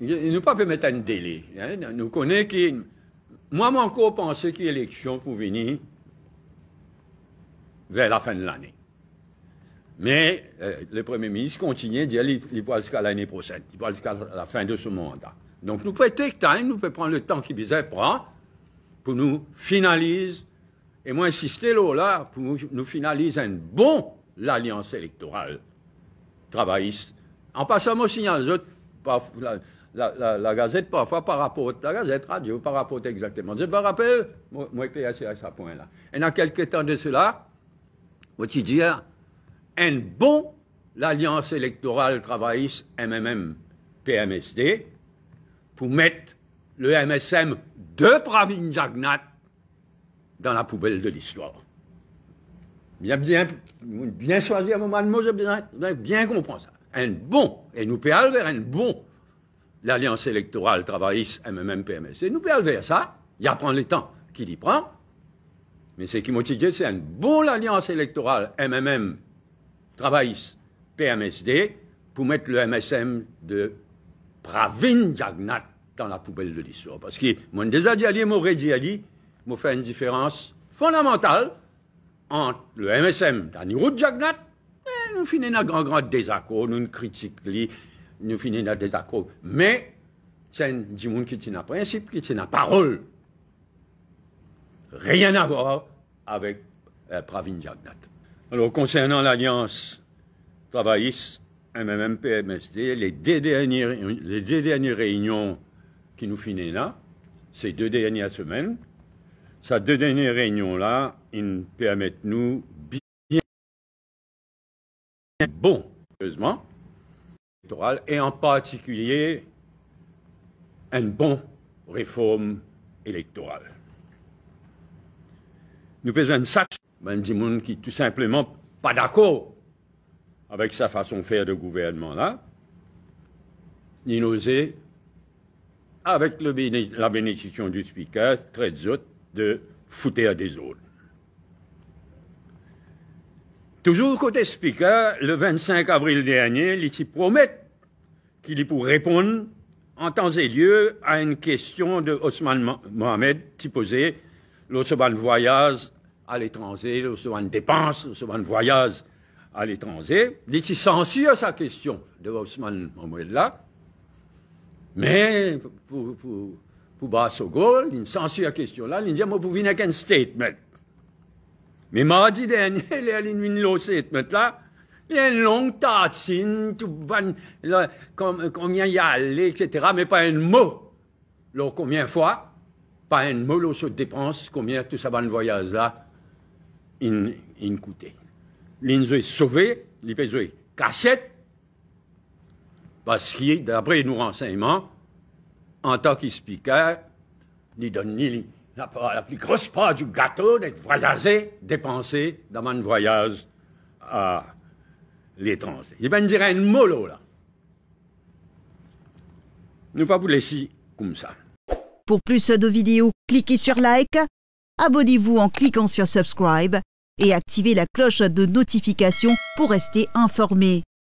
Nous ne pouvons pas mettre un délai. Hein. Nous connaissons qui. Moi, mon corps pense qu'il y a élection pour venir vers la fin de l'année. Mais euh, le Premier ministre continue à dire qu'il va jusqu'à l'année prochaine, il va jusqu'à la fin de ce mandat. Donc nous prêter le temps, nous pouvons prendre le temps qu'il disait prend pour nous finaliser, et moi insister là, pour nous, finaliser un bon l'alliance électorale travailliste. En passant, moi, signal aux autres, la, Gazette, parfois, par rapport à la Gazette radio, par rapport exactement. Je me rappelle, moi, moi assez à ce point-là. Et dans quelques temps de cela, vous dire, un bon, l'Alliance électorale travailliste MMM, PMSD, pour mettre le MSM de Pravin Jagnat dans la poubelle de l'histoire. Bien, bien, bien choisir de mot, bien, bien comprendre ça un bon, et nous peut vers un bon l'alliance électorale travailliste MMM-PMS. nous peut vers ça, il prend le temps qu'il y prend, mais ce qui motive, c'est un bon l'Alliance électorale MMM travailliste PMSD pour mettre le MSM de Pravin Jagnat dans la poubelle de l'histoire. Parce que, moi, déjà dit, je dit, fait une différence fondamentale entre le MSM d'Aniroud Jagnat nous Nous finissons un nous nous nous nous critiquons, li, finissons Mais c'est un y qui un monde qui tient un principe, qui parole. Rien à voir avec euh, Pravin Jagnat. Alors, concernant l'alliance travailliste, mmm pmsd les deux, dernières, les deux dernières réunions qui nous finissent là, ces deux dernières semaines, ces deux dernières réunions-là, ils permettent nous bon, heureusement, électoral, et en particulier une bonne réforme électorale. Nous faisons une sac, ben, qui tout simplement pas d'accord avec sa façon de faire de gouvernement là, ni n'osait, avec la bénédiction du speaker, très autres, de foutre à des autres. Toujours côté speaker, le 25 avril dernier, il promet qu'il est pour répondre en temps et lieu à une question de Osman Mohamed qui posait l'Osman voyage à l'étranger, l'Osman dépense, l'Osman voyage à l'étranger. Il s'y censure sa question de Osman Mohamed là. Mais pour, pour, pour goal, il censure la question là, il dit, moi, vous venez avec un statement. Mais mardi dernier, le min lå une med là, Il longue tartine, tout van, là, combien y allé, etc. Mais pas un mot. Là, combien fois, pas un mot, là, se dépense, combien tout ça va le voyage là, in, in coûter. L'inzo est sauvé, l'IPZO est cassette, parce que, d'après nos renseignements, en tant qu'expliqueur, il donne ni la, plus grosse part du gâteau d'être voyagé, dépensé dans mon voyage à l'étranger. Il va me dire un mot là. Ne pas vous laisser comme ça. Pour plus de vidéos, cliquez sur like, abonnez-vous en cliquant sur subscribe et activez la cloche de notification pour rester informé.